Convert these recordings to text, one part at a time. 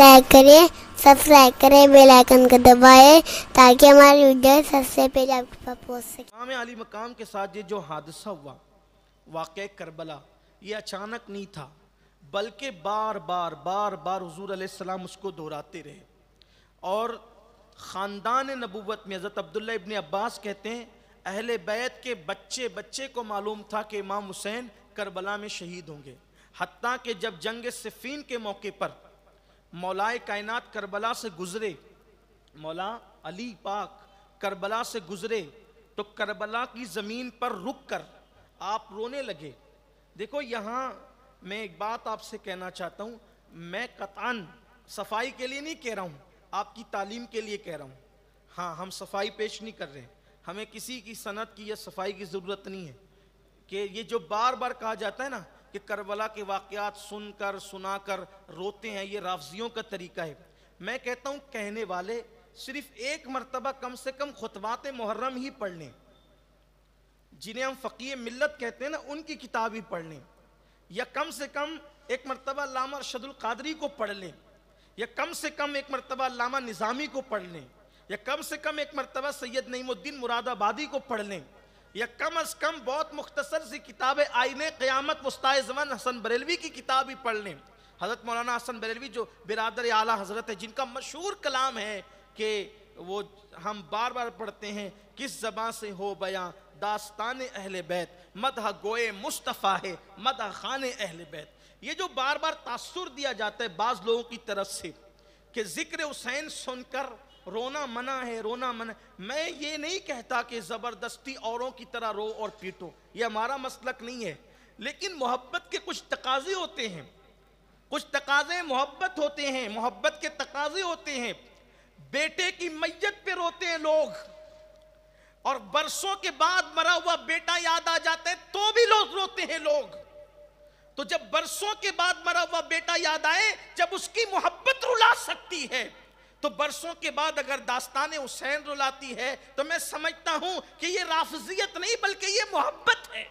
like करें subscribe करें bell icon को दबाएं ताकि हमारी वीडियो सबसे पहले आपके पास पहुंच सके इमाम अली मकाम के साथ ये जो हादसा हुआ वाक़ करबला ये अचानक नहीं था बल्कि बार बार बार बार हजूर आसमाम उसको दोहराते रहे और ख़ानदान नबूत में हज़रत अब्दुल्ला इबन अब्बास कहते हैं अहल बैत के बच्चे बच्चे को मालूम था कि इमाम हुसैन करबला में शहीद होंगे हती के जब जंग सिफीन के मौके पर मौलाए कायनात करबला से गुजरे मौला अली पाक करबला से गुजरे तो करबला की ज़मीन पर रुक कर आप रोने लगे देखो यहाँ मैं एक बात आपसे कहना चाहता हूँ मैं कतान सफाई के लिए नहीं कह रहा हूँ आपकी तालीम के लिए कह रहा हूँ हाँ हम सफाई पेश नहीं कर रहे हमें किसी की सनत की या सफाई की ज़रूरत नहीं है कि ये जो बार बार कहा जाता है ना कि करबला के वाक़ात सुनकर सुनाकर रोते हैं ये राफजियों का तरीका है मैं कहता हूँ कहने वाले सिर्फ एक मरतबा कम से कम खुतबात मुहर्रम ही पढ़ लें जिन्हें हम फ़कीर मिलत कहते हैं ना उनकी किताब ही पढ़ लें या कम से कम एक मरतबा लामा अरशदुल कादरी को पढ़ लें या कम से कम एक मरतबा लामा निज़ामी को पढ़ लें या कम से कम एक मरतबा सैयद नईमुद्दीन मुरादाबादी को पढ़ लें या कम अज कम बहुत मुख्तसर सी किताब आईने क़्यामत मुस्ताजमन हसन बरेलवी की किताब ही पढ़ लें हज़रत मौलाना हसन बरेलवी जो बिरदर आला हज़रत है जिनका मशहूर कलाम है कि वो हम बार बार पढ़ते हैं किस जबाँ से हो बया दास्तान अहल बैत मदह गोए मुस्तफ़ा है मदह खान अहल बैत ये जो बार बार तासुर दिया जाता है बाज़ लोगों की तरफ से कि ज़िक्र हुसैन सुनकर रोना मना है रोना मना मैं ये नहीं कहता कि ज़बरदस्ती औरों की तरह रो और पीटो ये हमारा मसलक नहीं है लेकिन मोहब्बत के कुछ तकाजे होते हैं कुछ तकाजे मोहब्बत होते हैं मोहब्बत के तकाजे होते हैं बेटे की मैयत पे रोते हैं लोग और बरसों के बाद मरा हुआ बेटा याद आ जाता है तो भी लोग रोते हैं लोग तो जब बरसों के बाद मरा हुआ बेटा याद आए जब उसकी मोहब्बत रुला सकती है तो बरसों के बाद अगर दास्तान हुसैन रुलाती है तो मैं समझता हूं कि ये राफजियत नहीं बल्कि ये मोहब्बत है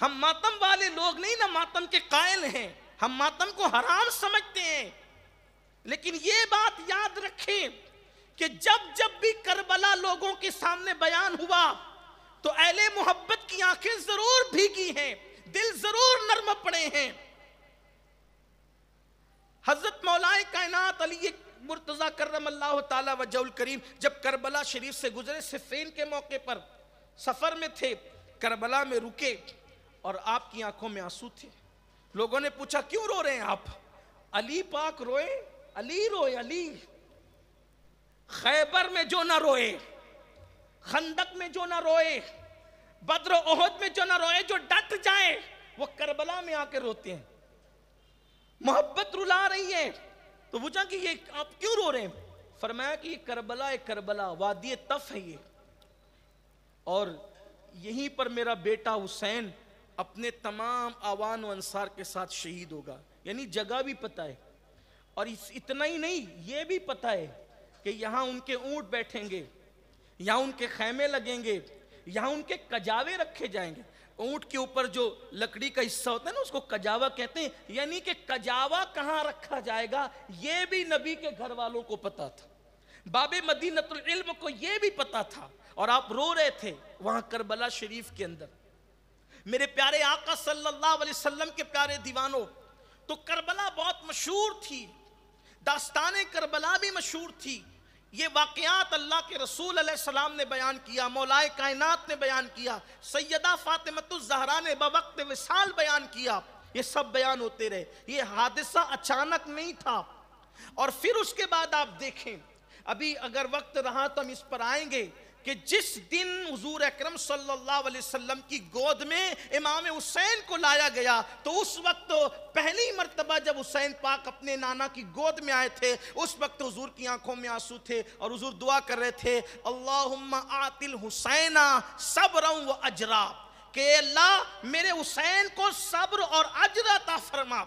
हम मातम वाले लोग नहीं ना मातम के कायल हैं हम मातम को हराम समझते हैं लेकिन ये बात याद रखें कि जब जब भी करबला लोगों के सामने बयान हुआ तो अहले मोहब्बत की आंखें जरूर भीगी हैं दिल जरूर नर्म पड़े हैं हजरत मौलाए कायनात अली मुर्तज़ा करम अल्लाह तजल करीम जब करबला शरीफ से गुजरे सिफेन के मौके पर सफ़र में थे करबला में रुके और आपकी आंखों में आंसू थे लोगों ने पूछा क्यों रो रहे हैं आप अली पाक रोए अली रोए अली खैबर में जो ना रोए खंदक में जो ना रोए बद्र ओहद में जो ना रोए जो डट जाए वो करबला में आके रोते हैं मोहब्बत रुला रही है तो पूछा कि ये आप क्यों रो रहे हैं फरमाया कि ये करबला एक करबला वादी तफ है ये और यहीं पर मेरा बेटा हुसैन अपने तमाम आवान अंसार के साथ शहीद होगा यानी जगह भी पता है और इस इतना ही नहीं ये भी पता है कि यहाँ उनके ऊँट बैठेंगे यहाँ उनके खैमे लगेंगे यहाँ उनके कजावे रखे जाएंगे ऊंट के ऊपर जो लकड़ी का हिस्सा होता है ना उसको कजावा कहते हैं यानी कि कजावा कहां रखा जाएगा यह भी नबी के घर वालों को पता था बाबे मदीनतुल इल्म को यह भी पता था और आप रो रहे थे वहां करबला शरीफ के अंदर मेरे प्यारे आका सल्लल्लाहु अलैहि वसल्लम के प्यारे दीवानों तो करबला बहुत मशहूर थी दास्तान करबला भी मशहूर थी ये वाकयात अल्लाह के रसूल सलाम ने बयान किया मौलाए कायनात ने बयान किया सैदा फ़ातिमतुलजहरा ने बवक्त विशाल बयान किया ये सब बयान होते रहे ये हादसा अचानक नहीं था और फिर उसके बाद आप देखें अभी अगर वक्त रहा तो हम इस पर आएंगे कि जिस दिन हजूर अक्रम सल्लाम की गोद में इमाम हुसैन को लाया गया तो उस वक्त तो पहली मरतबा जब हुसैन पाक अपने नाना की गोद में आए थे उस वक्त हजूर की आंखों में आंसू थे और हजूर दुआ कर रहे थे अल्लाह आतिल हुसैना सबरम व अजरा के अल्लाह मेरे हुसैन को सब्र और अजरा ता फरमा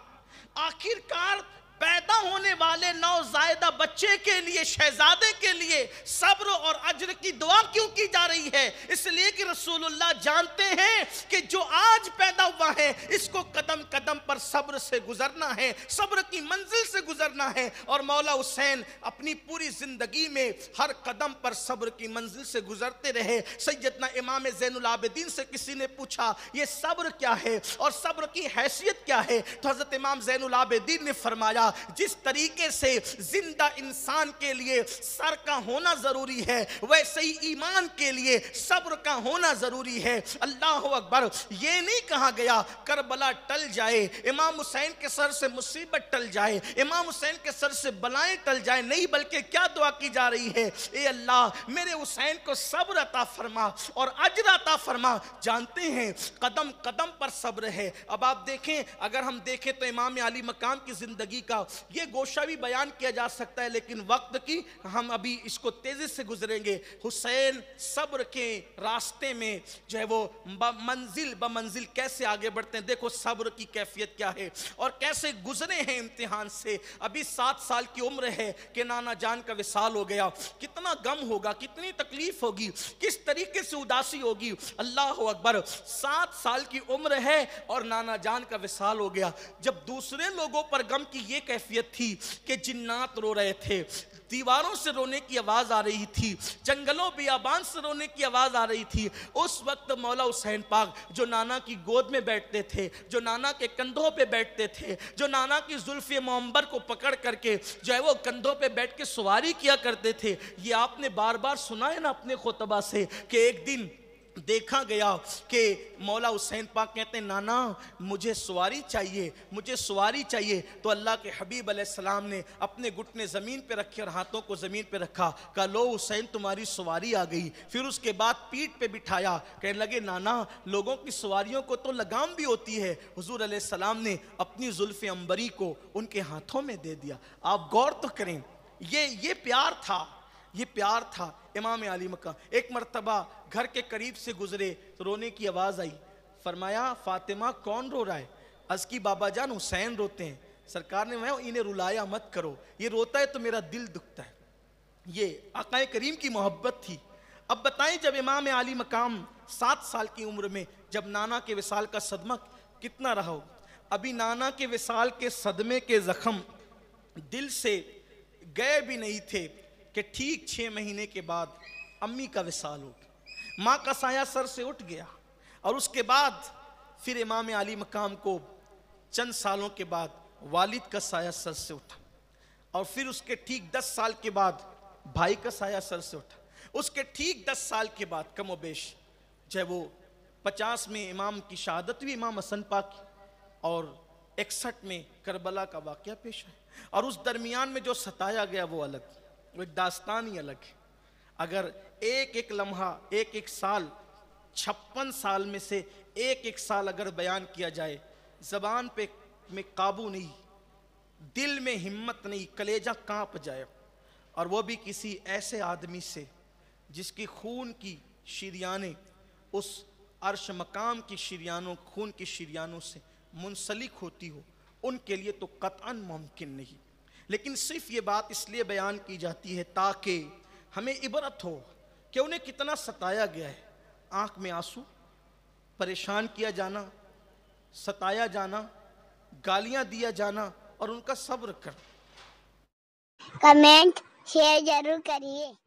आखिरकार पैदा होने वाले नौजायदा बच्चे के लिए शहजादे के लिए सब्र और अजर की दुआ क्यों की जा रही है इसलिए कि रसूलुल्लाह जानते हैं कि जो आज पैदा हुआ है इसको कदम कदम पर सब्र से गुजरना है सब्र की मंजिल से गुजरना है और मौला हुसैन अपनी पूरी ज़िंदगी में हर कदम पर सब्र की मंजिल से गुजरते रहे सैदना इमाम ज़ैनलाबद्दीन से किसी ने पूछा ये सब्र क्या है और सब्र की हैसियत क्या है तो हज़रत इमाम जैनआबदीन ने फरमाया जिस तरीके से जिंदा इंसान के लिए सर का होना ज़रूरी है वैसे ही ईमान के लिए सब्र का होना ज़रूरी है अल्लाह अकबर ये नहीं कहा गया करबला टल जाए इमाम हुसैन के सर से मुसीबत टल जाए इमाम हुसैन के सर से बलाएं टल जाए नहीं बल्कि क्या दुआ की जा रही है ए अल्लाह मेरे हुसैन को सब्र अता फरमा और अजर अता फरमा जानते हैं कदम कदम पर सब्र है अब आप देखें अगर हम देखें तो इमाम अली मकाम की ज़िंदगी का का ये गोशा भी बयान किया जा सकता है लेकिन वक्त की हम अभी इसको तेज़ी से गुजरेंगे हुसैन सब्र के रास्ते में जो है वो मंजिल ब मंजिल कैसे आगे बढ़ते हैं देखो सब्र की कैफियत क्या है और कैसे गुजरे हैं इम्तिहान से अभी सात साल की उम्र है कि नाना जान का विशाल हो गया कितना गम होगा कितनी तकलीफ होगी किस तरीके से उदासी होगी अल्लाह अकबर सात साल की उम्र है और नाना जान का विशाल हो गया जब दूसरे लोगों पर गम की ये कैफियत थी कि जिन्नात रो रहे थे दीवारों से रोने की आवाज़ आ रही थी जंगलों बियाबान से रोने की आवाज़ आ रही थी उस वक्त मौला हुसैन पाक जो नाना की गोद में बैठते थे जो नाना के कंधों पे बैठते थे जो नाना की जुल्फ़ मोम्बर को पकड़ करके जो है वो कंधों पे बैठ के सवारी किया करते थे ये आपने बार बार सुना है ना अपने खुतबा से कि एक दिन देखा गया कि मौला हुसैन पाक कहते हैं नाना मुझे सवारी चाहिए मुझे सवारी चाहिए तो अल्लाह के हबीब सलाम ने अपने घुटने ज़मीन पर रखे और हाथों को ज़मीन पर रखा कहा लो हुसैन तुम्हारी सवारी आ गई फिर उसके बाद पीठ पे बिठाया कहने लगे नाना लोगों की सवारियों को तो लगाम भी होती है हजूर आसमाम ने अपनी जुल्फ़ अंबरी को उनके हाथों में दे दिया आप गौर तो करें ये ये प्यार था ये प्यार था इमाम अली मक्का एक मरतबा घर के करीब से गुजरे तो रोने की आवाज़ आई फरमाया फातिमा कौन रो रहा है अज़की बाबा जान हुसैन रोते हैं सरकार ने मैं इन्हें रुलाया मत करो ये रोता है तो मेरा दिल दुखता है ये अकाय करीम की मोहब्बत थी अब बताएं जब इमाम आली मकाम सात साल की उम्र में जब नाना के विसाल का सदमा कितना रहा हो अभी नाना के विसाल के सदमे के ज़ख्म दिल से गए भी नहीं थे कि ठीक छः महीने के बाद अम्मी का विशाल हो गया माँ का साया सर से उठ गया और उसके बाद फिर इमाम अली मकाम को चंद सालों के बाद वालिद का साया सर से उठा और फिर उसके ठीक दस साल के बाद भाई का साया सर से उठा उसके ठीक दस साल के बाद कमो बेश चाहे वो पचास में इमाम की शहादत भी इमाम हसन की और इकसठ में करबला का वाक़ पेश है और उस दरमियान में जो सताया गया वो अलग वो एक दास्तान ही अलग है अगर एक एक लम्हा एक एक साल छप्पन साल में से एक एक साल अगर बयान किया जाए ज़बान पे में काबू नहीं दिल में हिम्मत नहीं कलेजा कांप जाए और वो भी किसी ऐसे आदमी से जिसकी खून की शरियाने उस अर्श मकाम की शरियानों खून की शरियानों से मुंसलिक होती हो उनके लिए तो कतअन मुमकिन नहीं लेकिन सिर्फ ये बात इसलिए बयान की जाती है ताकि हमें इबरत हो कि उन्हें कितना सताया गया है आंख में आंसू परेशान किया जाना सताया जाना गालियां दिया जाना और उनका सब्र कर कमेंट शेयर जरूर करिए